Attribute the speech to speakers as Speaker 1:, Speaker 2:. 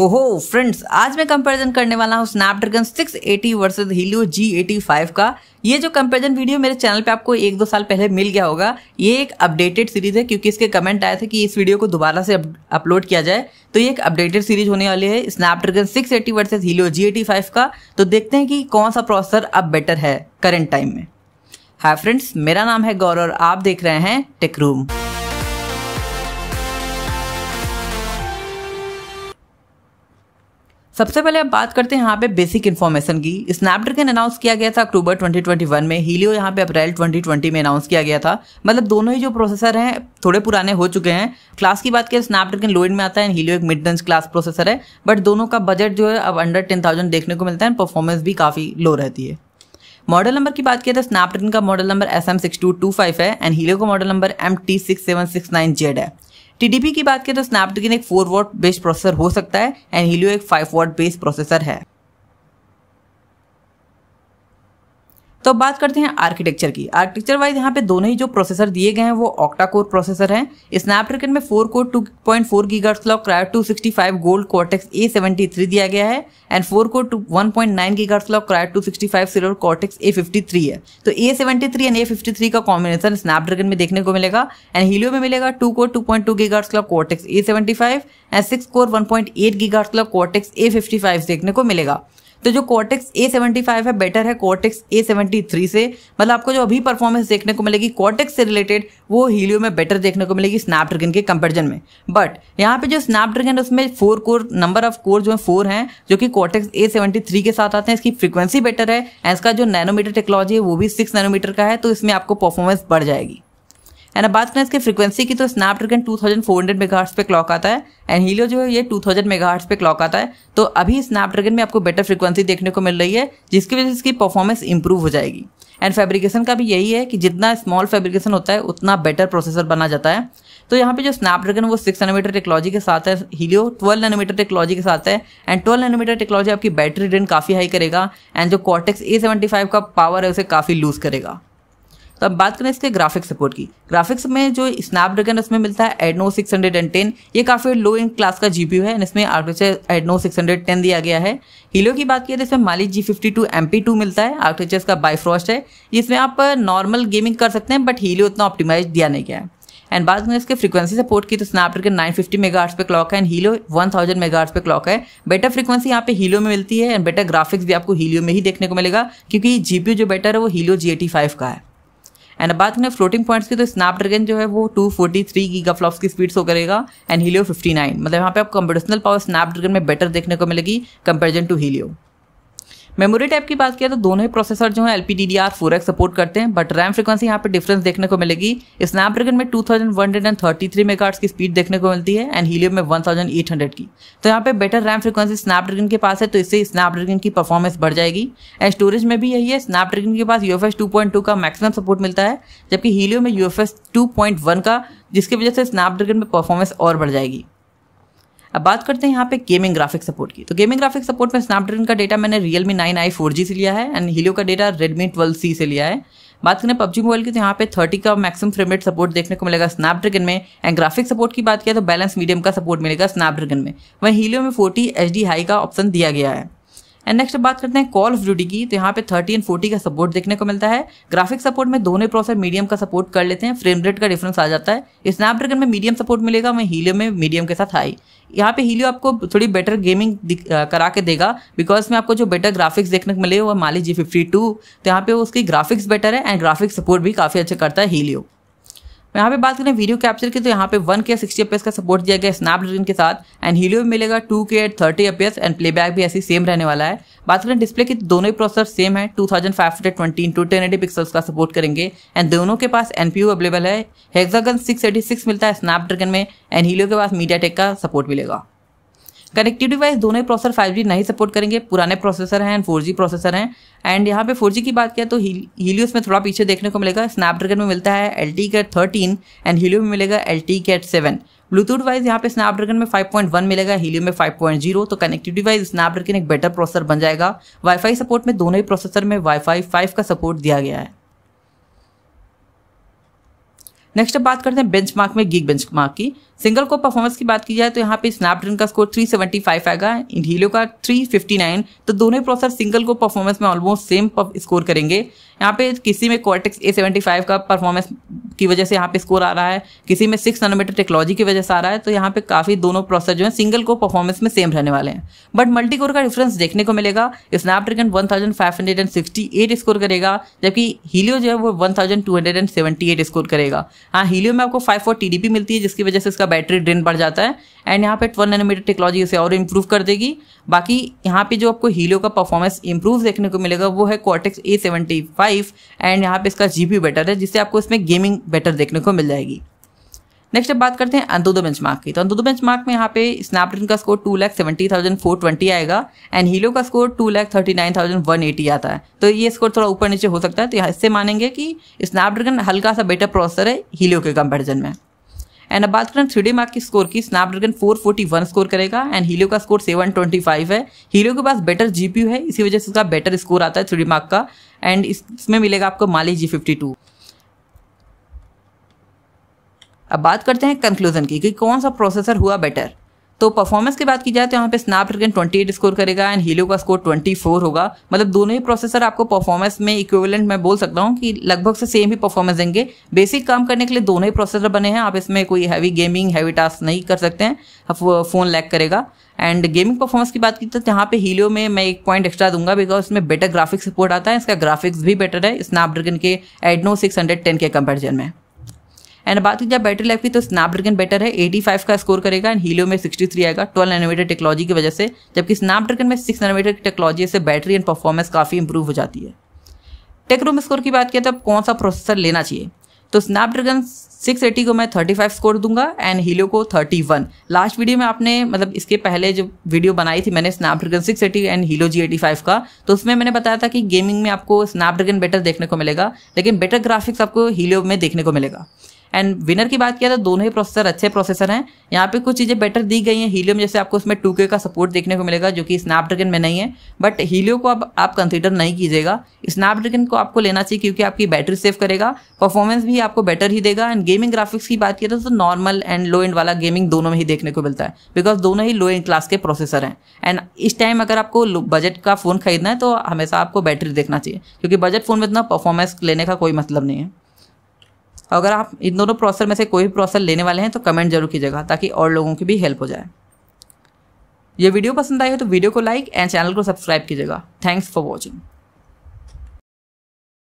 Speaker 1: ओहो फ्रेंड्स आज मैं कंपैरिजन करने वाला हूँ Snapdragon 680 eighty versus Helio G eighty का ये जो कंपैरिजन वीडियो मेरे चैनल पे आपको एक दो साल पहले मिल गया होगा ये एक अपडेटेड सीरीज है क्योंकि इसके कमेंट आए थे कि इस वीडियो को दोबारा से अपलोड किया जाए तो ये एक अपडेटेड सीरीज होने वाली है स्नैपड्रैगन 680 वर्सेज हीलियो G85 का तो देखते हैं कि कौन सा प्रोसेसर अब बेटर है करेंट टाइम में हाय फ्रेंड्स मेरा नाम है गौरव और आप देख रहे हैं टेक रूम सबसे पहले अब बात करते हैं यहाँ पे बेसिक इन्फॉर्मेशन की स्नैपड्रैगन अनाउंस किया गया था अक्टूबर 2021 में हीलियो यहाँ पे अप्रैल 2020 में अनाउंस किया गया था मतलब दोनों ही जो प्रोसेसर हैं थोड़े पुराने हो चुके हैं क्लास की बात करें स्नैपड्रैगन लोइड में आता है हीलियो एक मिड रेंज क्लास प्रोसेसर है बट दोनों का बजट जो है अब अंडर टेन देखने को मिलता है परफॉर्मेंस भी काफ़ी लो रहती है मॉडल नंबर की बात किया तो स्नैपड्रैगन का model number S M six two two five है एंड हीलियो का model number M T six seven six nine Z है टीडीपी की बात करें तो स्नैपड्रैगन एक फोर वॉट बेस्ड प्रोसेसर हो सकता है एंड हीलियो एक फाइव वॉट बेस्ड प्रोसेसर है तो बात करते हैं आर्किटेक्चर की आर्किटेक्चर वाइज यहाँ पे दोनों ही जो प्रोसेसर दिए गए हैं वो ऑक्टा कोर प्रोसेसर हैं स्नैपड्रैगन में four core two point four gigahertz clock Kryo two sixty five gold Cortex A seventy three दिया गया है and four core two one point nine gigahertz clock Kryo two sixty five silver Cortex A fifty three है तो A seventy three and A fifty three का combination Snapdragon में देखने को मिलेगा एंड हीलियो में मिलेगा to core two point two gigahertz clock Cortex A seventy five and six core one point eight gigahertz clock Cortex A fifty five देखने को मिलेगा तो जो कॉटेक्स ए सेवेंटी फाइव है better है Cortex A seventy three से मतलब आपको जो अभी परफॉर्मेंस देखने को मिलेगी कॉटेक्स से रिलेटेड वो हीलियो में बेटर देखने को मिलेगी स्नैपड्रैगन के कंपेरिजन में बट यहाँ पे जो स्नैपड्रैगन उसमें four core number of core जो है फोर हैं जो कि कॉटेक्स ए सेवेंटी थ्री के साथ आते हैं इसकी फ्रीक्वेंसी बेटर है एंड इसका जो नैनोमीटर टेक्नोलॉजी है वो भी सिक्स नैनोमीटर का है तो इसमें आपको परफॉर्मेंस बढ़ जाएगी एंड अब बात करें इसके फ्रीक्वेंसी की तो स्नैपड्रैगन 2400 मेगाहर्ट्ज पे क्लॉक आता है एंड हीलियो जो है ये 2000 मेगाहर्ट्ज पे क्लॉक आता है तो अभी स्नैपड्रैगन में आपको बेटर फ्रीक्वेंसी देखने को मिल रही है जिसकी वजह से इसकी परफॉर्मेंस इंप्रूव हो जाएगी एंड फैब्रिकेशन का भी यही है कि जितना स्मॉल फैब्रिकेशन होता है उतना बेटर प्रोसेसर बना जाता है तो यहाँ पे जो स्नैपड्रैगन वो सिक्स नैनोमीटर टेक्नोलॉजी के साथ है हीलियो ट्वेल्व नैनोमीटर टेक्नोलॉजी के साथ है एंड ट्वेल्व नैनोमीटर टेक्नोलॉजी आपकी बैटरी ड्रेन काफ़ी हाई करेगा एंड जो कॉटेक्स ए सेवेंटी फाइव का पावर है उसे काफ़ी लूज करेगा तो अब बात करें इसके ग्राफिक सपोर्ट की ग्राफिक्स में जो स्नैपड्रैगन इसमें मिलता है एडनो 610 ये काफ़ी लो इन क्लास का जीपीयू है इसमें आर्किटेक्चर एडनो 610 दिया गया है हीलो की बात की तो इसमें Mali G fifty two M P two मिलता है आर्किटेक्चर इसका बाईफ्रॉस्ट है जिसमें आप नॉर्मल uh, गेमिंग कर सकते हैं बट हीलो इतना ऑप्टिमाइज दिया नहीं गया है एंड बात करें इसके फ्रीक्वेंसी सपोर्ट की तो स्नैपड्रैगन 950 फिफ्टी मेगाट्स पे क्लॉक है एंड हीलो 1000 मेगा पे क्लॉक है बेटर फ्रीक्वेंसी यहाँ पे हीलो में मिलती है एंड बेटर ग्राफिक्स भी आपको हीलो में ही देखने को मिलेगा क्योंकि जीपीयू जो बेटर है वो हीलो जी का है एंड बात करें फ्लोटिंग पॉइंट्स की तो स्नैपड्रैगन जो है वो टू फोर्टी थ्री गीगाफ्लॉप्स की स्पीड से करेगा एंड हीलियो फिफ्टी नाइन मतलब यहाँ पे आप कंप्यूटेशनल पावर स्नैपड्रैगन में बेटर देखने को मिलेगी comparison to Helio memory type की बात किया तो दोनों ही प्रोसेसर जो है L P D D R four X support करते हैं बट रैम फ्रिक्वेंसी यहाँ पे डिफरेंस देखने को मिलेगी स्नैपड्रैगन में two thousand one hundred and thirty three megahertz की स्पीड देखने को मिलती है एंड हीलियम में वन थाउजेंड एट हंड्रेड की तो यहाँ पे बेटर रैम फ्रिक्वेंसी स्नैपड्रैगन के पास है तो इससे स्नैपड्रैगन की परफॉर्मेंस बढ़ जाएगी एंड स्टोरेज में भी यही है स्नैपड्रैगन के पास U F S two point two का मैक्सिमम सपोर्ट मिलता है जबकि हीलियो में U F S two point one का जिसकी वजह से स्नैपड्रैगन में परफॉर्मेंस और बढ़ जाएगी अब बात करते हैं यहाँ पे गेमिंग ग्राफिक सपोर्ट की तो गेमिंग ग्राफिक सपोर्ट में स्नैपड्रैगन का डेटा मैंने Realme nine i four G से लिया है एंड हीलियो का डेटा रेडमी ट्वेल्व सी से लिया है बात करें पबजी मोबाइल की तो यहाँ पे थर्टी का मैक्सिमम फ्रेम सपोर्ट देखने को मिलेगा स्नैपड्रैगन में एंड ग्राफिक सपोर्ट की बात किया तो बैलेंस मीडियम का सपोर्ट मिलेगा स्नैपड्रैगन में वहीं हीलियो में फोर्टी एच हाई का ऑप्शन दिया गया है एंड नेक्स्ट बात करते हैं कॉल ऑफ ड्यूटी की तो यहाँ पे थर्टी एंड फोर्टी का सपोर्ट देखने को मिलता है ग्राफिक सपोर्ट में दोनों प्रोसेसर मीडियम का सपोर्ट कर लेते हैं फ्रेम रेट का डिफरेंस आ जाता है स्नैपड्रैगन में मीडियम सपोर्ट मिलेगा वहीं हीलियो में मीडियम के साथ हाई यहाँ पे हीलियो आपको थोड़ी बेटर गेमिंग करा के देगा बिकॉज में आपको जो बेटर ग्राफिक्स देखने को मिले वो माली जी फिफ्टी टू तो यहाँ पे उसकी ग्राफिक्स बेटर है एंड ग्राफिक्स सपोर्ट भी काफ़ी अच्छा करता है हीलियो यहाँ पे बात करें वीडियो कैप्चर की तो यहाँ पे वन के सिक्सटी एपीएस का सपोर्ट दिया गया स्नैपड्रैगन के साथ एंड हीलियो में मिलेगा two K at thirty FPS and playback भी ऐसी सेम रहने वाला है बात करें डिस्प्ले की तो दोनों ही प्रोसेसर सेम है two thousand five hundred twenty into ten eighty pixels का सपोर्ट करेंगे एंड दोनों के पास एनपीयू अवेलेबल है हेक्सागन सिक्स एटी सिक्स मिलता है स्नैपड्रैगन में एंड हीलियो के पास मीडिया का सपोर्ट मिलेगा कनेक्टिविटी वाइज दोनों प्रोसेसर 5G नहीं सपोर्ट करेंगे पुराने प्रोसेसर हैं फोर जी प्रोसेसर हैं एंड यहाँ पे 4G की बात किया तो हीलियोस में थोड़ा पीछे देखने को मिलेगा स्नैपड्रैगन में मिलता है L T cat thirteen and Helio में मिलेगा L T cat seven Bluetooth wise यहाँ पे स्नैपड्रैगन में 5.1 मिलेगा हीलियो में 5.0 तो कनेक्टिविटी वाइज स्नैपड्रैगन एक बेटर प्रोसेसर बन जाएगा वाईफाई सपोर्ट में दोनों ही प्रोसेसर में वाईफाई 5 का सपोर्ट दिया गया है नेक्स्ट अब बात करते हैं बेंचमार्क में गीक बेंचमार्क की सिंगल को परफॉर्मेंस की बात की जाए तो यहाँ पे स्नैपड्रैगन का स्कोर 375 आएगा इंडीलो हीलो का 359 तो दोनों प्रोसेसर सिंगल को परफॉर्मेंस में ऑलमोस्ट सेम स्कोर करेंगे यहाँ पे किसी में कॉर्टेक्स ए सेवेंटी का परफॉर्मेंस की वजह से यहाँ पे स्कोर आ रहा है किसी में सिक्स नैनोमीटर टेक्नोलॉजी की वजह से आ रहा है तो यहाँ पे काफ़ी दोनों प्रोसेसर जो है सिंगल को परफॉर्मेंस में सेम रहने वाले हैं बट मल्टी कोर का डिफरेंस देखने को मिलेगा स्नैपड्रैगन एट स्कोर करेगा जबकि हीलियो जो है वो एट स्कोर करेगा हाँ हीलियो में आपको 540 डीबी मिलती है जिसकी वजह से इसका का बैटरी ड्रेन बढ़ जाता है एंड यहाँ पे ट्वेल्व नैनोमीटर टेक्नोलॉजी इसे और इम्प्रूव कर देगी बाकी यहाँ पे जो आपको हीलो का परफॉर्मेंस इम्प्रूव देखने को मिलेगा वो है Cortex A seventy five and यहाँ पे इसका जी बेटर है जिससे आपको इसमें गेमिंग बेटर देखने को मिल जाएगी नेक्स्ट अब बात करते हैं अंतुदो बेंचमार्क की तो अंतुदो बेंचमार्क में यहाँ पे स्नैपड्रैगन का score two lakh seventy thousand four twenty आएगा एंड हीलो का score two lakh thirty nine thousand one eighty आता है तो ये स्कोर थोड़ा ऊपर नीचे हो सकता है तो यहाँ इससे मानेंगे कि स्नैपड्रैगन हल्का सा बेटर प्रोसेसर है हीलो के कंपेरिजन में एंड अब बात करें थ्री मार्क की स्कोर की स्नैपड्रैगन 441 स्कोर करेगा एंड हीलियो का स्कोर 725 है हीलियो के पास बेटर जीपीयू है इसी वजह से इसका बेटर स्कोर आता है थ्री मार्क का एंड इसमें मिलेगा आपको माली जी फिफ्टी टू अब बात करते हैं कंक्लूजन की कि कौन सा प्रोसेसर हुआ बेटर तो परफॉर्मेंस की बात की जाए तो यहाँ पे ट्वेंटी एट स्कोर करेगा एंड हीलो का स्कोर ट्वेंटी फोर होगा मतलब दोनों ही प्रोसेसर आपको परफॉर्मेंस में इक्विवेलेंट मैं बोल सकता हूँ कि लगभग से सेम ही परफॉर्मेंस देंगे बेसिक काम करने के लिए दोनों ही प्रोसेसर बने हैं आप इसमें कोई हैवी गेमिंग हैवी टास्क नहीं कर सकते हैं फ़ोन लैक करेगा एंड गेमिंग परफॉर्मेंस की बात की तो यहाँ पे हीलो में मैं एक पॉइंट एक्स्ट्रा दूंगा बिकॉज इसमें बेटर ग्राफिक्स सपोर्ट आता है इसका ग्राफिक्स भी बेटर है स्नैपड्रैगन के एडनो सिक्स के कंपेरिजन में एंड बात की जाए बैटरी लाइफ की तो स्नैपड्रैगन बेटर है 85 का स्कोर करेगा एंड हीलो में 63 आएगा 12 नैनोमीटर टेक्नोलॉजी की वजह से जबकि स्नैपड्रैगन में 6 नैनोमीटर की टेक्नोलॉजी से बैटरी एंड परफॉर्मेंस काफ़ी इंप्रूव हो जाती है रूम स्कोर की बात किया तो कौन सा प्रोसेसर लेना चाहिए तो स्नैपड्रैगन 680 को मैं 35 स्कोर दूंगा एंड हीलो को 31 लास्ट वीडियो में आपने मतलब इसके पहले जो वीडियो बनाई थी मैंने स्नैपड्रैगन 680 एंड हीलो जी का तो उसमें मैंने बताया था कि गेमिंग में आपको स्नैपड्रैगन बेटर देखने को मिलेगा लेकिन बेटर ग्राफिक्स आपको हीलो में देखने को मिलेगा एंड विनर की बात किया तो दोनों ही प्रोसेसर अच्छे प्रोसेसर हैं यहाँ पे कुछ चीज़ें बेटर दी गई हैं हीलियम जैसे आपको उसमें टू का सपोर्ट देखने को मिलेगा जो कि स्नैपड्रैगन में नहीं है बट हीलियो को अब आप कंसिडर नहीं कीजिएगा स्नैपड्रैगन को आपको लेना चाहिए क्योंकि आपकी बैटरी सेव करेगा परफॉर्मेंस भी आपको बेटर ही देगा एंड गेमिंग ग्राफिक्स की बात किया तो नॉर्मल एंड लो एंड वाला गेमिंग दोनों में ही देखने को मिलता है बिकॉज दोनों ही लो एंड क्लास के प्रोसेसर हैं एंड इस टाइम अगर आपको बजट का फ़ोन खरीदना है तो हमेशा आपको बैटरी देखना चाहिए क्योंकि बजट फ़ोन में इतना परफॉर्मेंस लेने का कोई मतलब नहीं है तो अगर आप इन दोनों प्रोसेसर में से कोई भी प्रोसेसर लेने वाले हैं तो कमेंट जरूर कीजिएगा ताकि और लोगों की भी हेल्प हो जाए ये वीडियो पसंद आई हो तो वीडियो को लाइक एंड चैनल को सब्सक्राइब कीजिएगा थैंक्स फॉर वॉचिंग